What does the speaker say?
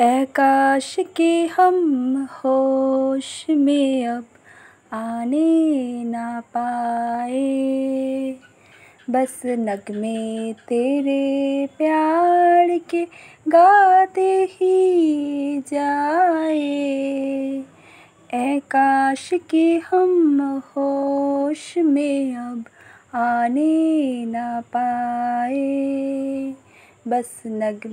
आकाश के हम होश में अब आने ना पाए बस नगमे तेरे प्यार के गाते ही जाए आकाश के हम होश में अब आने ना पाए बस नग